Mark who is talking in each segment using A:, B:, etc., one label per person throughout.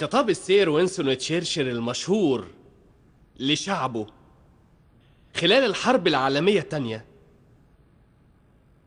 A: خطاب السير وينسون تشرشل المشهور لشعبه خلال الحرب العالمية الثانية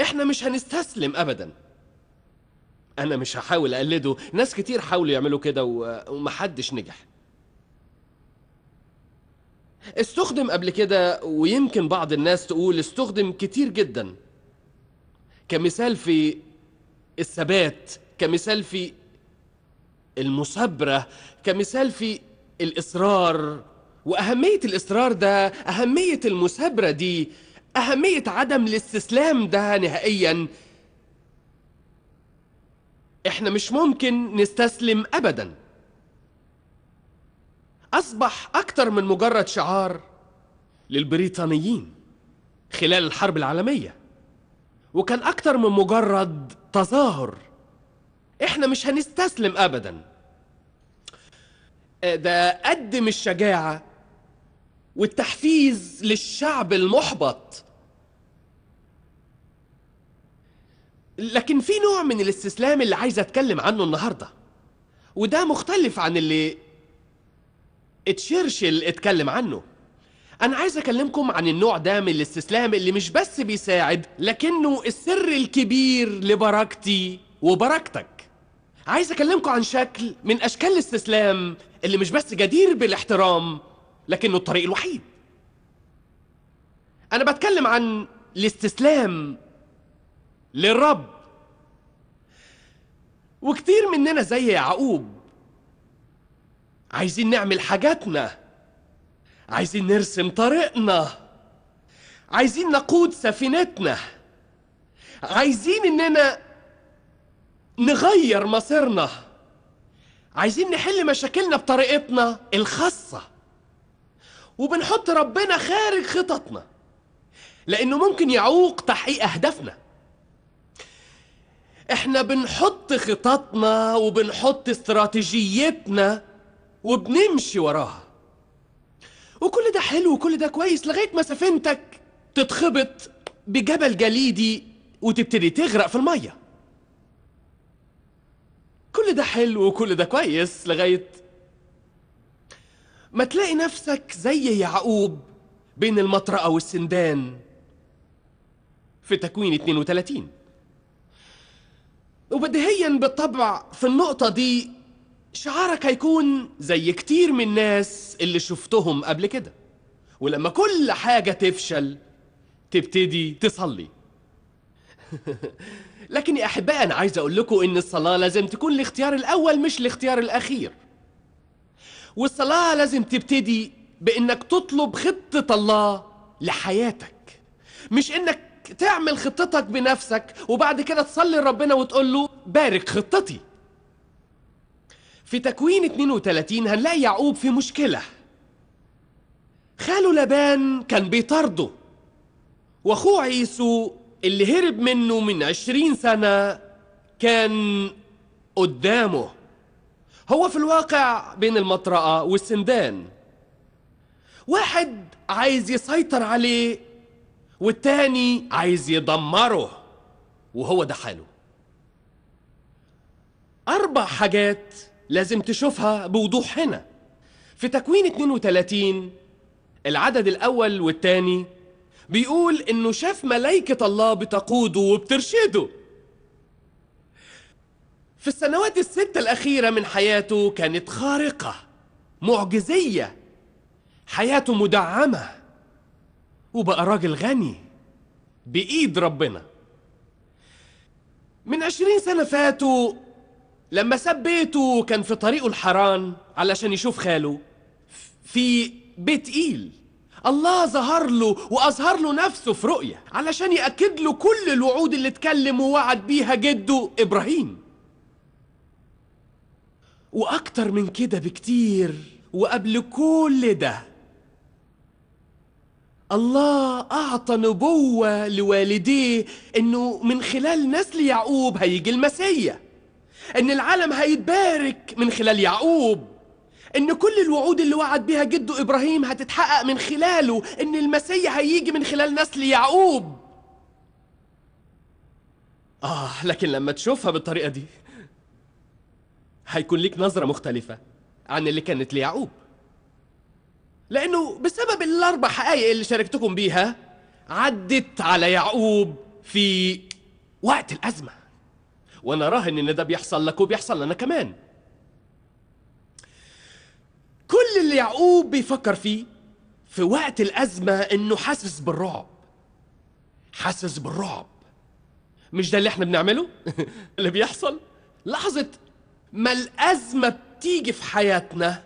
A: احنا مش هنستسلم ابدا انا مش هحاول اقلده ناس كتير حاولوا يعملوا كده ومحدش نجح استخدم قبل كده ويمكن بعض الناس تقول استخدم كتير جدا كمثال في الثبات كمثال في المثابرة كمثال في الإصرار وأهمية الإصرار ده أهمية المثابرة دي أهمية عدم الاستسلام ده نهائيا إحنا مش ممكن نستسلم أبدا أصبح أكتر من مجرد شعار للبريطانيين خلال الحرب العالمية وكان أكتر من مجرد تظاهر احنا مش هنستسلم ابدا آه، ده قدم الشجاعه والتحفيز للشعب المحبط لكن في نوع من الاستسلام اللي عايز اتكلم عنه النهارده وده مختلف عن اللي تشرشل اتكلم عنه انا عايز اكلمكم عن النوع ده من الاستسلام اللي مش بس بيساعد لكنه السر الكبير لبركتي وبركتك عايز اكلمكم عن شكل من اشكال الاستسلام اللي مش بس جدير بالاحترام لكنه الطريق الوحيد انا بتكلم عن الاستسلام للرب وكتير مننا زي يعقوب عايزين نعمل حاجاتنا عايزين نرسم طريقنا عايزين نقود سفينتنا عايزين اننا نغير مصيرنا عايزين نحل مشاكلنا بطريقتنا الخاصة وبنحط ربنا خارج خططنا لأنه ممكن يعوق تحقيق أهدافنا احنا بنحط خططنا وبنحط استراتيجيتنا وبنمشي وراها وكل ده حلو وكل ده كويس لغاية ما سفينتك تتخبط بجبل جليدي وتبتدي تغرق في المية كل ده حلو وكل ده كويس لغاية ما تلاقي نفسك زي يعقوب بين المطرقة والسندان في تكوين 32 وبديهيا بالطبع في النقطة دي شعارك هيكون زي كتير من الناس اللي شفتهم قبل كده ولما كل حاجة تفشل تبتدي تصلي لكن يا أحبائي أنا عايز أقول لكم إن الصلاة لازم تكون الاختيار الأول مش الاختيار الأخير والصلاة لازم تبتدي بإنك تطلب خطة الله لحياتك مش إنك تعمل خطتك بنفسك وبعد كده تصلي لربنا وتقول له بارك خطتي في تكوين 32 هنلاقي يعقوب في مشكلة خاله لبان كان بيطارده واخوه عيسو اللي هرب منه من عشرين سنة كان قدامه هو في الواقع بين المطرقة والسندان واحد عايز يسيطر عليه والتاني عايز يدمره وهو ده حاله أربع حاجات لازم تشوفها بوضوح هنا في تكوين 32 العدد الأول والتاني بيقول انه شاف ملائكة الله بتقوده وبترشده في السنوات الستة الأخيرة من حياته كانت خارقة معجزية حياته مدعمة وبقى راجل غني بإيد ربنا من عشرين سنة فاتوا لما ساب بيته كان في طريقه الحران علشان يشوف خاله في بيت إيل الله ظهر له واظهر له نفسه في رؤيه علشان ياكد له كل الوعود اللي اتكلم ووعد بيها جده ابراهيم واكتر من كده بكتير وقبل كل ده الله اعطى نبوه لوالديه انه من خلال نسل يعقوب هيجي المسيح ان العالم هيتبارك من خلال يعقوب ان كل الوعود اللي وعد بيها جده ابراهيم هتتحقق من خلاله ان المسيح هيجي من خلال نسل يعقوب اه لكن لما تشوفها بالطريقه دي هيكون ليك نظره مختلفه عن اللي كانت ليعقوب لانه بسبب الاربع حقائق اللي شاركتكم بيها عدت على يعقوب في وقت الازمه وانا راهن ان ده بيحصل لك وبيحصل لنا كمان اللي يعقوب بيفكر فيه في وقت الأزمة إنه حاسس بالرعب حاسس بالرعب مش ده اللي احنا بنعمله اللي بيحصل لحظة ما الأزمة بتيجي في حياتنا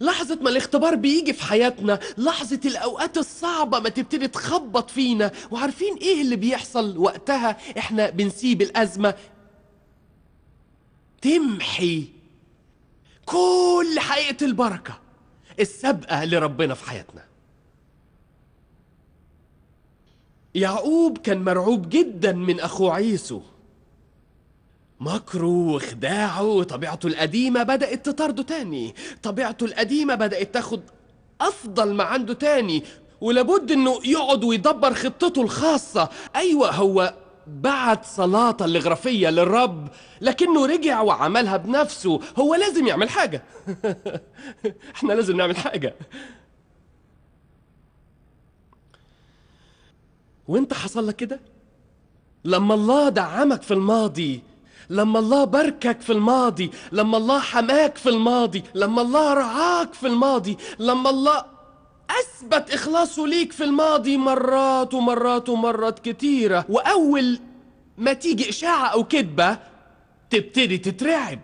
A: لحظة ما الاختبار بيجي في حياتنا لحظة الأوقات الصعبة ما تبتدي تخبط فينا وعارفين إيه اللي بيحصل وقتها إحنا بنسيب الأزمة تمحي كل حقيقة البركة السابقة لربنا في حياتنا يعقوب كان مرعوب جدا من أخوه عيسو مكره وخداعه وطبيعته القديمة بدأت تطارده تاني طبيعته القديمة بدأت تاخد أفضل ما عنده تاني ولابد انه يقعد ويدبر خطته الخاصة ايوه هو بعت صلاة الغرفية للرب لكنه رجع وعملها بنفسه هو لازم يعمل حاجة احنا لازم نعمل حاجة وانت حصل لك كده لما الله دعمك في الماضي لما الله باركك في الماضي لما الله حماك في الماضي لما الله رعاك في الماضي لما الله أثبت إخلاصه ليك في الماضي مرات ومرات ومرات كتيرة وأول ما تيجي إشاعة أو كذبة تبتدي تترعب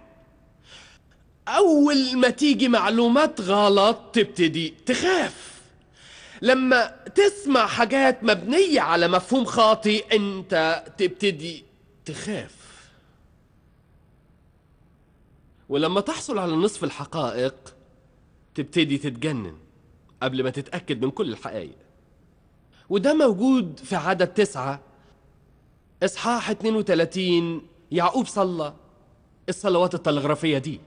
A: أول ما تيجي معلومات غلط تبتدي تخاف لما تسمع حاجات مبنية على مفهوم خاطئ أنت تبتدي تخاف ولما تحصل على نصف الحقائق تبتدي تتجنن قبل ما تتأكد من كل الحقائق وده موجود في عدد تسعة إصحاح 32 يعقوب صلى الصلوات التلغرافية دي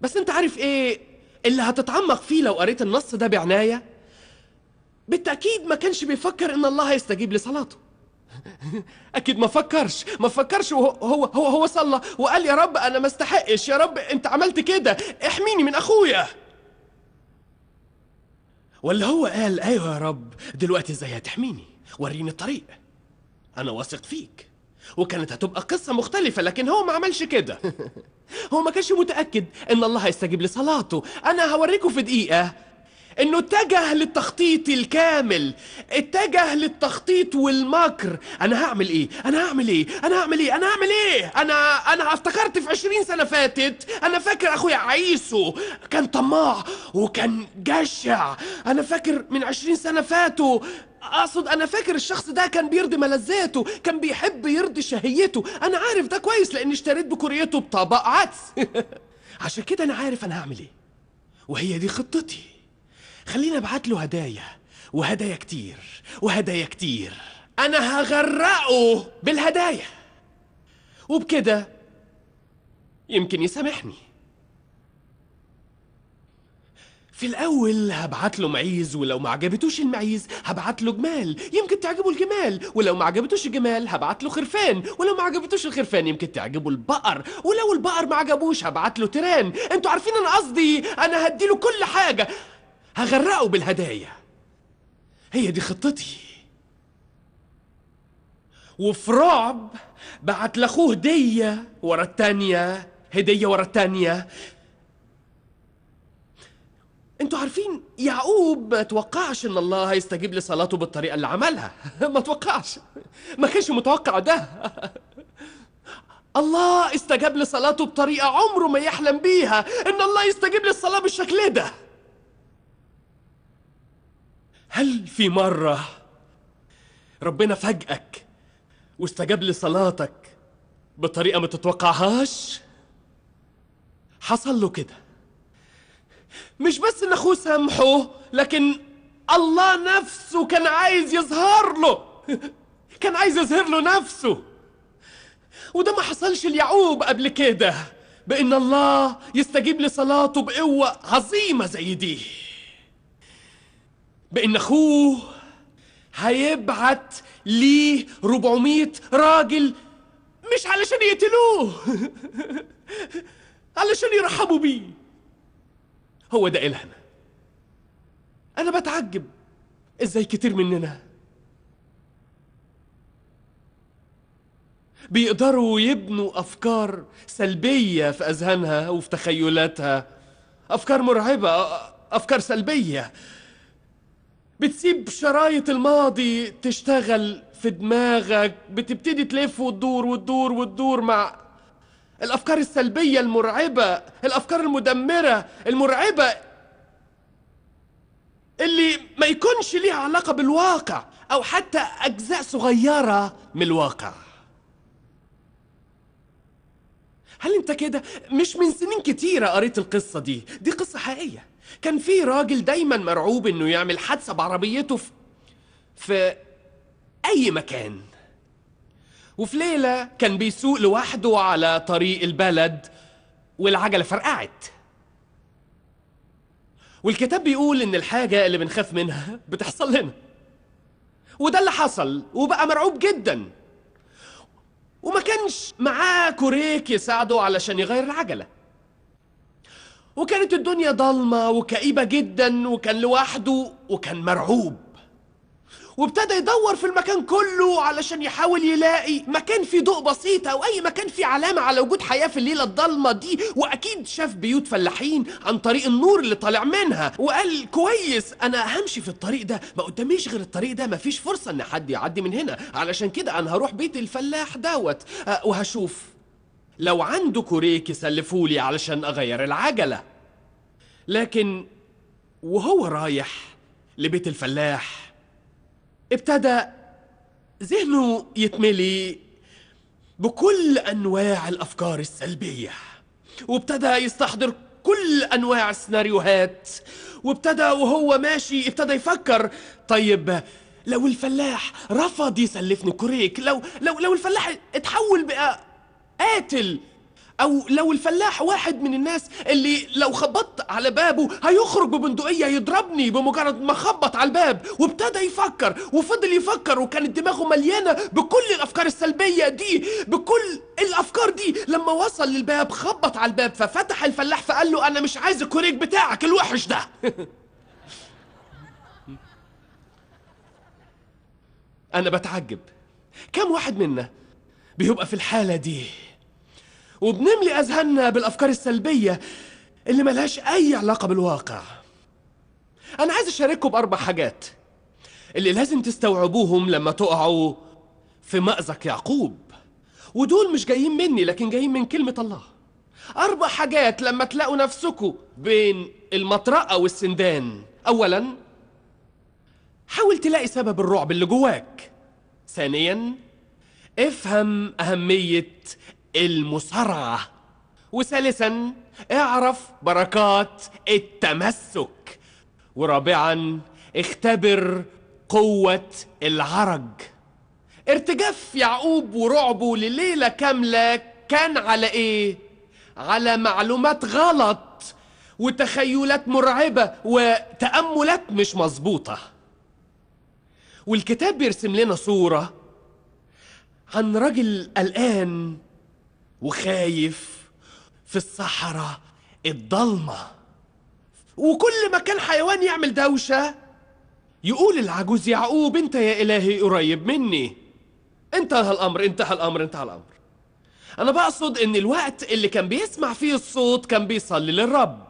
A: بس أنت عارف إيه اللي هتتعمق فيه لو قريت النص ده بعناية بالتأكيد ما كانش بيفكر إن الله هيستجيب لصلاته أكيد ما فكرش ما فكرش وهو هو هو, هو صلى وقال يا رب أنا ما استحقش يا رب أنت عملت كده احميني من أخويا ولا هو قال ايوه يا رب دلوقتي ازاي هتحميني وريني الطريق انا واثق فيك وكانت هتبقى قصة مختلفة لكن هو ما عملش كده هو ما كانش متأكد ان الله هيستجيب لصلاته انا هوريكم في دقيقة انه اتجه للتخطيط الكامل اتجه للتخطيط والمكر انا هعمل ايه انا هعمل ايه انا هعمل ايه انا هعمل ايه انا انا افتكرت في 20 سنه فاتت انا فاكر اخويا عيسو كان طماع وكان جشع انا فاكر من 20 سنه فاتوا اقصد انا فاكر الشخص ده كان بيرضي ملذاته كان بيحب يرضي شهيته انا عارف ده كويس لاني اشتريت بكوريته بطبق عدس عشان كده انا عارف انا هعمل ايه وهي دي خطتي خليني ابعت له هدايا وهدايا كتير وهدايا كتير انا هغرقه بالهدايا وبكده يمكن يسامحني في الاول هبعت له معيز ولو ما عجبتوش المعيز هبعت له جمال يمكن تعجبه الجمال ولو ما عجبتوش الجمال هبعت له خرفان ولو ما عجبتوش الخرفان يمكن تعجبه البقر ولو البقر ما عجبوش هبعت له تيران انتوا عارفين انا قصدي انا هديله كل حاجه هغرقه بالهدايا هي دي خطتي وفي رعب بعت لاخوه هديه ورا التانيه هديه ورا التانيه انتوا عارفين يعقوب ما توقعش ان الله هيستجيب لصلاته بالطريقه اللي عملها ما توقعش ما كانش متوقع ده الله استجاب لصلاته بطريقه عمره ما يحلم بيها ان الله يستجيب للصلاه بالشكل ده هل في مرة ربنا فاجئك واستجاب لصلاتك بطريقة ما تتوقعهاش؟ حصل له كده مش بس ان اخوه سامحه لكن الله نفسه كان عايز يظهر له كان عايز يظهر له نفسه وده ما حصلش ليعقوب قبل كده بان الله يستجيب لصلاته بقوه عظيمه زي دي بإن أخوه هيبعت ليه 400 راجل مش علشان يقتلوه علشان يرحبوا بيه هو ده إلهنا أنا بتعجب إزاي كتير مننا بيقدروا يبنوا أفكار سلبية في أذهانها وفي تخيلاتها أفكار مرعبة أفكار سلبية بتسيب شرايط الماضي تشتغل في دماغك بتبتدي تلف وتدور وتدور وتدور مع الأفكار السلبية المرعبة الأفكار المدمرة المرعبة اللي ما يكونش ليها علاقة بالواقع أو حتى أجزاء صغيرة من الواقع هل انت كده مش من سنين كتيرة قريت القصة دي دي قصة حقيقية كان في راجل دايما مرعوب انه يعمل حادثه بعربيته في في اي مكان وفي ليله كان بيسوق لوحده على طريق البلد والعجله فرقعت والكتاب بيقول ان الحاجه اللي بنخاف منها بتحصل لنا وده اللي حصل وبقى مرعوب جدا وما كانش معاه كوريك يساعده علشان يغير العجله وكانت الدنيا ضلمة وكئيبة جدا وكان لوحده وكان مرعوب وابتدى يدور في المكان كله علشان يحاول يلاقي مكان فيه ضوء بسيط او اي مكان فيه علامة على وجود حياة في الليلة الضلمة دي واكيد شاف بيوت فلاحين عن طريق النور اللي طالع منها وقال كويس انا همشي في الطريق ده ما قداميش غير الطريق ده مفيش فرصة ان حد يعدي من هنا علشان كده انا هروح بيت الفلاح دوت أه، وهشوف لو عنده كوريك سلفولي علشان اغير العجله لكن وهو رايح لبيت الفلاح ابتدى ذهنه يتملي بكل انواع الافكار السلبيه وابتدى يستحضر كل انواع السيناريوهات وابتدى وهو ماشي ابتدى يفكر طيب لو الفلاح رفض يسلفني كوريك لو لو لو الفلاح اتحول بقى قاتل او لو الفلاح واحد من الناس اللي لو خبطت على بابه هيخرج ببندقيه يضربني بمجرد ما خبط على الباب وابتدى يفكر وفضل يفكر وكانت دماغه مليانه بكل الافكار السلبيه دي بكل الافكار دي لما وصل للباب خبط على الباب ففتح الفلاح فقال له انا مش عايز الكوريك بتاعك الوحش ده انا بتعجب كم واحد منا بيبقى في الحاله دي وبنملي اذهاننا بالافكار السلبيه اللي ملهاش أي علاقة بالواقع أنا عايز أشارككم بأربع حاجات اللي لازم تستوعبوهم لما تقعوا في مأزق يعقوب ودول مش جايين مني لكن جايين من كلمة الله أربع حاجات لما تلاقوا نفسكم بين المطرقة والسندان أولا حاول تلاقي سبب الرعب اللي جواك ثانيا افهم أهمية المصارعة وثالثا اعرف بركات التمسك ورابعا اختبر قوة العرج ارتجاف يعقوب ورعبه لليلة كاملة كان على ايه؟ على معلومات غلط وتخيلات مرعبة وتأملات مش مظبوطة والكتاب بيرسم لنا صورة عن راجل قلقان وخايف في الصحراء الضلمة وكل ما كان حيوان يعمل دوشة يقول العجوز يعقوب انت يا إلهي قريب مني انتهى الأمر انتهى الأمر انتهى الأمر أنا بقصد إن الوقت اللي كان بيسمع فيه الصوت كان بيصلي للرب